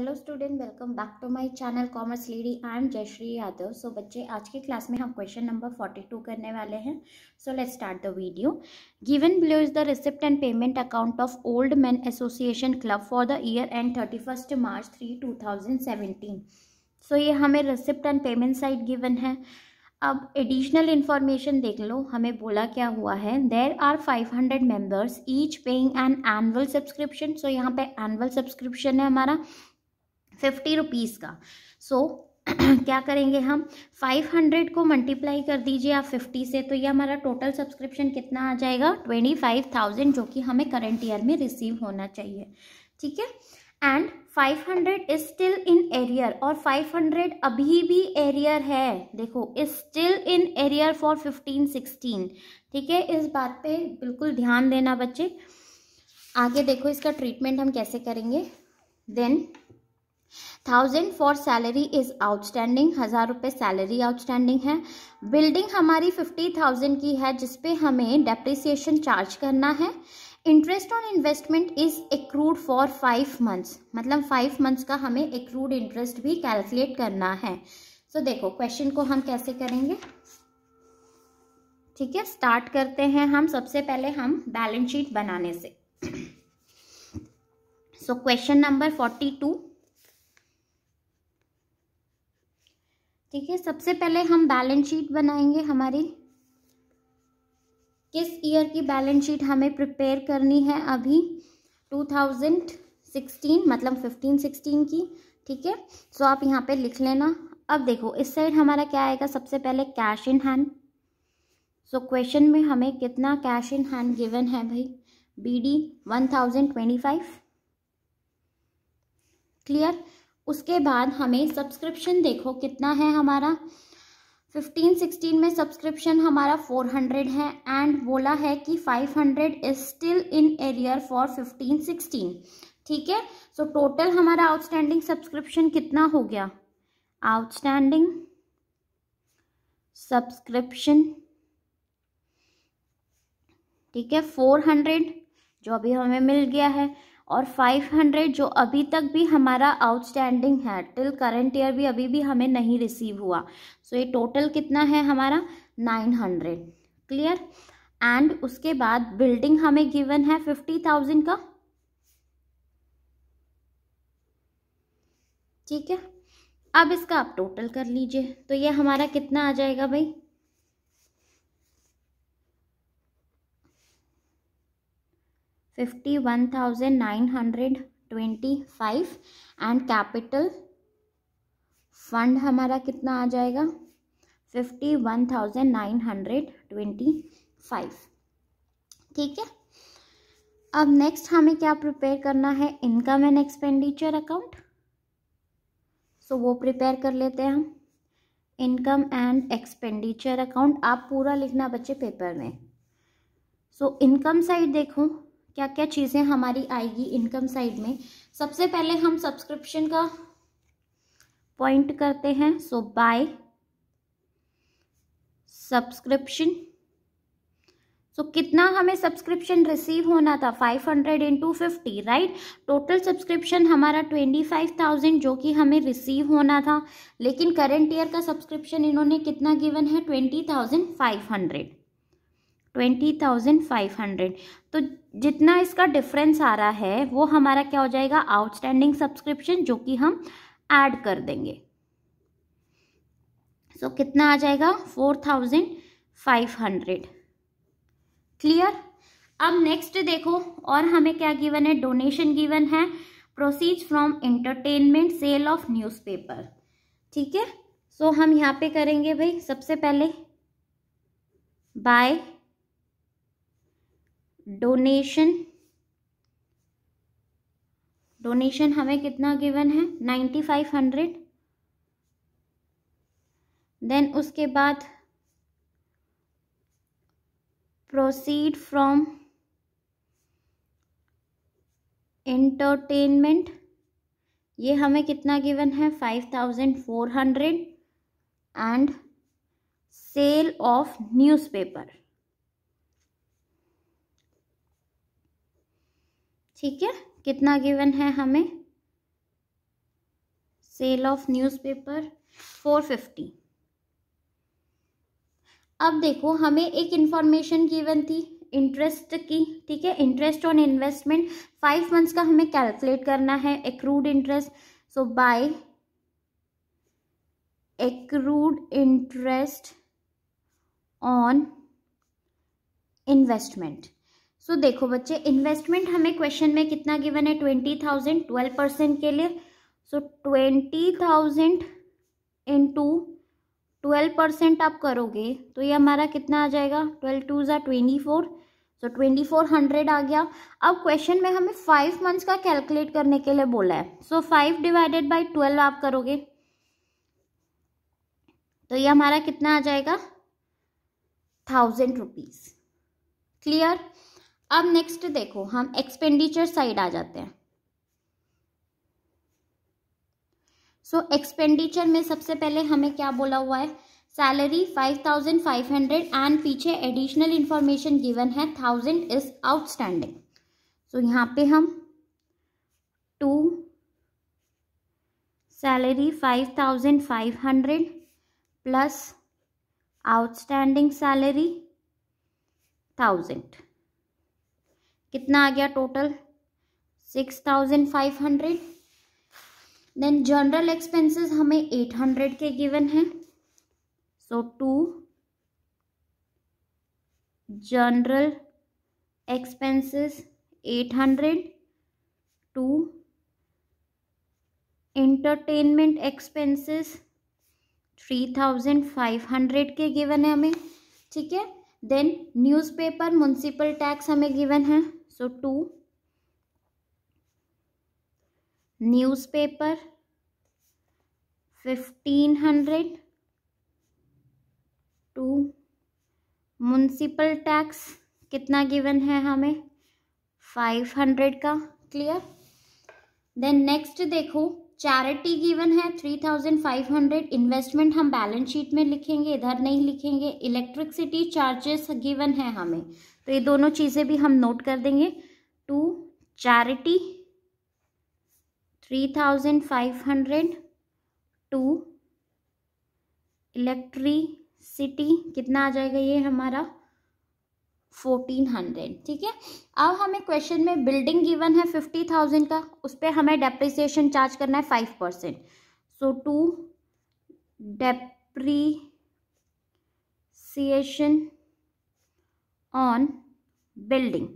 hello student welcome back to my channel commerce lady I am Jayshree Yadav so बच्चे आज के class में हम क्वेश्चन नंबर फोर्टी टू करने वाले हैं so let's start the video given below is the receipt and payment account of old man association club for the year end thirty first March three two thousand seventeen so ये हमें receipt and payment site given है अब additional information देख लो हमें बोला क्या हुआ है there are 500 hundred members each paying an annual subscription so यहाँ पे एनअल सब्सक्रिप्शन है हमारा फिफ्टी रुपीज़ का सो क्या करेंगे हम 500 को मल्टीप्लाई कर दीजिए आप 50 से तो ये हमारा टोटल सब्सक्रिप्शन कितना आ जाएगा 25,000 जो कि हमें करंट ईयर में रिसीव होना चाहिए ठीक है and 500 is still in arrear और 500 अभी भी एरियर है देखो is still in arrear for 15 16 ठीक है इस बात पे बिल्कुल ध्यान देना बच्चे आगे देखो इसका ट्रीटमेंट हम कैसे करेंगे then thousand for salary is outstanding हज़ार रुपये सैलरी आउटस्टैंडिंग है बिल्डिंग हमारी फिफ्टी थाउजेंड की है जिसपे हमें डेप्रिसिएशन चार्ज करना है interest on investment is accrued for five months मतलब फाइव मंथ्स का हमें एक्रूड इंटरेस्ट भी कैलकुलेट करना है सो so, देखो क्वेश्चन को हम कैसे करेंगे ठीक है स्टार्ट करते हैं हम सबसे पहले हम बैलेंस शीट बनाने से so question number forty two ठीक है सबसे पहले हम बैलेंस शीट बनाएंगे हमारी किस ईयर की बैलेंस शीट हमें प्रिपेयर करनी है अभी 2016 मतलब 15 16 की ठीक है सो आप यहाँ पे लिख लेना अब देखो इस साइड हमारा क्या आएगा सबसे पहले cash in hand so question में हमें कितना कैश इन हैंड गिवन है भाई B D one thousand twenty five clear उसके बाद हमें सब्सक्रिप्शन देखो कितना है हमारा फिफ्टीन सिक्सटीन में सब्सक्रिप्शन हमारा फोर हंड्रेड है एंड बोला है कि five hundred is still in arrear for fifteen sixteen ठीक है सो टोटल हमारा आउटस्टैंडिंग सब्सक्रिप्शन कितना हो गया आउटस्टैंडिंग सब्सक्रिप्शन ठीक है फोर हंड्रेड जो अभी हमें मिल गया है और 500 जो अभी तक भी हमारा आउटस्टैंडिंग है टिल करंट ईयर भी अभी भी हमें नहीं रिसीव हुआ सो so, ये टोटल कितना है हमारा 900 क्लियर एंड उसके बाद बिल्डिंग हमें गिवन है 50,000 का ठीक है अब इसका आप टोटल कर लीजिए तो ये हमारा कितना आ जाएगा भाई fifty one thousand nine hundred twenty five and capital fund हमारा कितना आ जाएगा fifty one thousand nine hundred twenty five ठीक है अब नेक्स्ट हमें क्या प्रिपेयर करना है income and expenditure account so वो प्रिपेयर कर लेते हैं हम इनकम एंड एक्सपेंडिचर अकाउंट आप पूरा लिखना बच्चे पेपर में सो इनकम साइड देखो क्या क्या चीज़ें हमारी आएगी इनकम साइड में सबसे पहले हम सब्सक्रिप्शन का पॉइंट करते हैं सो बाय सब्सक्रिप्शन सो कितना हमें सब्सक्रिप्शन रिसीव होना था 500 hundred into fifty right total subscription हमारा 25,000 जो कि हमें रिसीव होना था लेकिन करेंट ईयर का सब्सक्रिप्शन इन्होंने कितना गिवन है 20,500 ट्वेंटी थाउजेंड फाइव हंड्रेड तो जितना इसका डिफरेंस आ रहा है वो हमारा क्या हो जाएगा आउटस्टैंडिंग सब्सक्रिप्शन जो कि हम ऐड कर देंगे सो so, कितना आ जाएगा four thousand five hundred clear अब नेक्स्ट देखो और हमें क्या गिवन है डोनेशन गिवन है proceeds from entertainment sale of newspaper ठीक है सो हम यहाँ पे करेंगे भाई सबसे पहले बाय डोनेशन डोनेशन हमें कितना गिवन है नाइन्टी फाइव हंड्रेड देन उसके बाद प्रोसीड फ्रॉम एंटरटेनमेंट ये हमें कितना गिवन है five thousand four hundred and sale of newspaper ठीक है कितना गिवन है हमें sale of newspaper four fifty अब देखो हमें एक इन्फॉर्मेशन गिवन थी इंटरेस्ट की ठीक है interest on investment five months का हमें कैलकुलेट करना है accrued interest so by accrued interest on investment so so, देखो बच्चे इन्वेस्टमेंट हमें क्वेश्चन में कितना गिवन है ट्वेंटी थाउजेंड ट्वेल्व परसेंट के लिए so twenty thousand into twelve percent आप करोगे तो ये हमारा कितना आ जाएगा ट्वेल्व टू ज़ा twenty four so twenty four hundred आ गया अब क्वेश्चन में हमें फाइव मंथ्स का कैलकुलेट करने के लिए बोला है so five divided by twelve आप करोगे तो ये हमारा कितना आ जाएगा थाउजेंड रुपीज़ क्लियर अब नेक्स्ट देखो हम एक्सपेंडिचर साइड आ जाते हैं सो so, एक्सपेंडिचर में सबसे पहले हमें क्या बोला हुआ है salary five thousand five hundred and पीछे एडिशनल इन्फॉर्मेशन गिवन है थाउजेंड इज आउटस्टैंडिंग सो यहाँ पे हम to salary five thousand five hundred plus outstanding salary thousand कितना आ गया total six thousand five hundred then general expenses हमें eight hundred के गिवन है so to general expenses eight hundred to entertainment expenses three thousand five hundred के given है हमें ठीक है देन न्यूज़पेपर म्यूनसिपल टैक्स हमें गिवन है to newspaper fifteen hundred to municipal tax कितना गिवन है हमें फाइव हंड्रेड का क्लियर देन नेक्स्ट देखो चैरिटी गिवन है three thousand five hundred investment हम बैलेंस शीट में लिखेंगे इधर नहीं लिखेंगे इलेक्ट्रिसिटी चार्जेस गिवन है हमें तो ये दोनों चीज़ें भी हम नोट कर देंगे to charity three thousand five hundred to electricity कितना आ जाएगा ये हमारा फोर्टीन हंड्रेड ठीक है अब हमें क्वेश्चन में बिल्डिंग गिवन है फिफ्टी थाउजेंड का उस पर हमें डेप्रिसिएशन चार्ज करना है five percent so to depreciation on building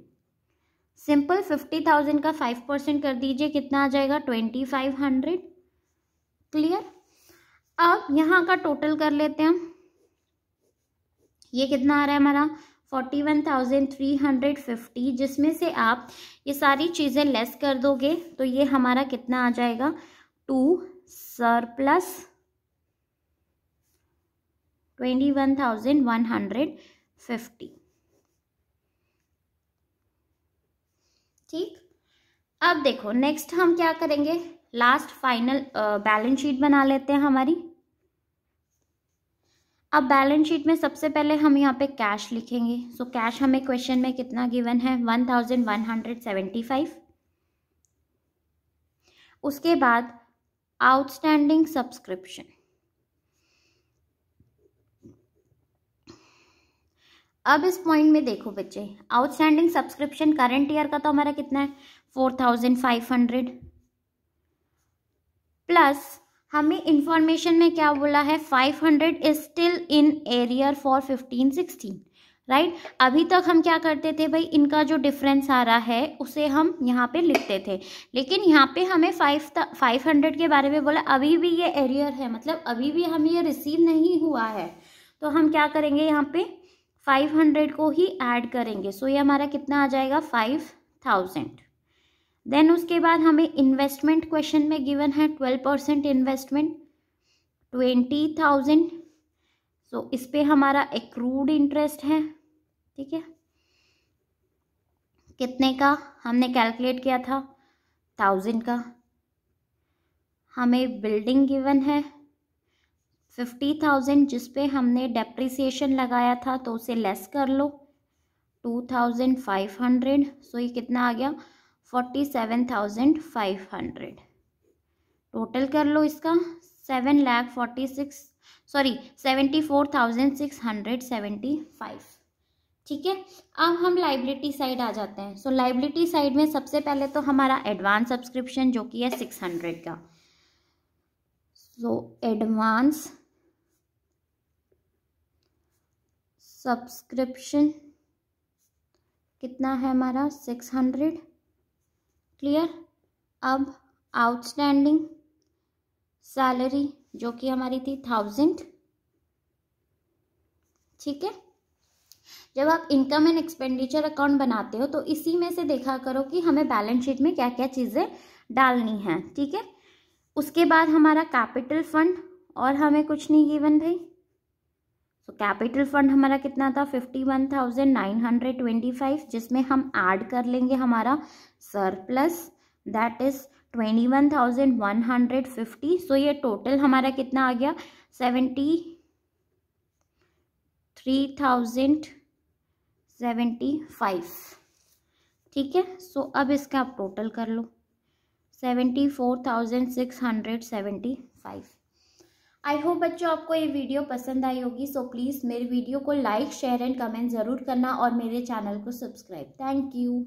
simple fifty thousand का फाइव परसेंट कर दीजिए कितना आ जाएगा ट्वेंटी फाइव हंड्रेड क्लियर अब यहाँ का टोटल कर लेते हैं हम ये कितना आ रहा है हमारा forty one thousand three hundred fifty जिसमें से आप ये सारी चीज़ें लेस कर दोगे तो ये हमारा कितना आ जाएगा to surplus twenty one thousand one hundred fifty ठीक अब देखो नेक्स्ट हम क्या करेंगे लास्ट फाइनल बैलेंस शीट बना लेते हैं हमारी अब बैलेंस शीट में सबसे पहले हम यहाँ पे कैश लिखेंगे सो so, कैश हमें क्वेश्चन में कितना गिवन है one thousand one hundred seventy five उसके बाद आउटस्टैंडिंग सब्सक्रिप्शन अब इस पॉइंट में देखो बच्चे आउटस्टैंडिंग सब्सक्रिप्शन करंट ईयर का तो हमारा कितना है four thousand five hundred plus हमें इंफॉर्मेशन में क्या बोला है five hundred is still in arrear for fifteen sixteen right अभी तक हम क्या करते थे भाई इनका जो डिफरेंस आ रहा है उसे हम यहाँ पे लिखते थे लेकिन यहाँ पे हमें फाइव फाइव हंड्रेड के बारे में बोला अभी भी ये एरियर है मतलब अभी भी हमें ये रिसीव नहीं हुआ है तो हम क्या करेंगे यहाँ पे फाइव हंड्रेड को ही ऐड करेंगे सो so ये हमारा कितना आ जाएगा फाइव थाउजेंड देन उसके बाद हमें इन्वेस्टमेंट क्वेश्चन में गिवन है twelve percent investment twenty thousand so इस पर हमारा एक्रूड इंटरेस्ट है ठीक है कितने का हमने कैलकुलेट किया था थाउजेंड का हमें बिल्डिंग गिवन है फिफ्टी थाउजेंड जिस पे हमने डेप्रिसिएशन लगाया था तो उसे लेस कर लो two thousand five hundred so ये कितना आ गया forty seven thousand five hundred total कर लो इसका seven lakh forty six sorry seventy four thousand six hundred seventy five ठीक है अब हम लाइबिलिटी साइड आ जाते हैं सो लाइबिलिटी साइड में सबसे पहले तो हमारा एडवांस सब्सक्रिप्शन जो कि है सिक्स हंड्रेड का सो एडवांस सब्सक्रिप्शन कितना है हमारा सिक्स हंड्रेड क्लियर अब आउटस्टैंडिंग सैलरी जो कि हमारी थी थाउजेंड ठीक है जब आप इनकम एंड एक्सपेंडिचर अकाउंट बनाते हो तो इसी में से देखा करो कि हमें बैलेंस शीट में क्या क्या चीज़ें डालनी हैं ठीक है उसके बाद हमारा कैपिटल फंड और हमें कुछ नहीं गिवन भाई सो कैपिटल फंड हमारा कितना था fifty one thousand nine hundred twenty five जिसमें हम ऐड कर लेंगे हमारा surplus that is twenty one thousand one hundred fifty so ये टोटल हमारा कितना आ गया seventy three thousand seventy five ठीक है सो so, अब इसका आप टोटल कर लो seventy four thousand six hundred seventy five I hope बच्चों आपको ये वीडियो पसंद आई होगी सो प्लीज़ मेरे वीडियो को लाइक शेयर एंड कमेंट ज़रूर करना और मेरे चैनल को सब्सक्राइब थैंक यू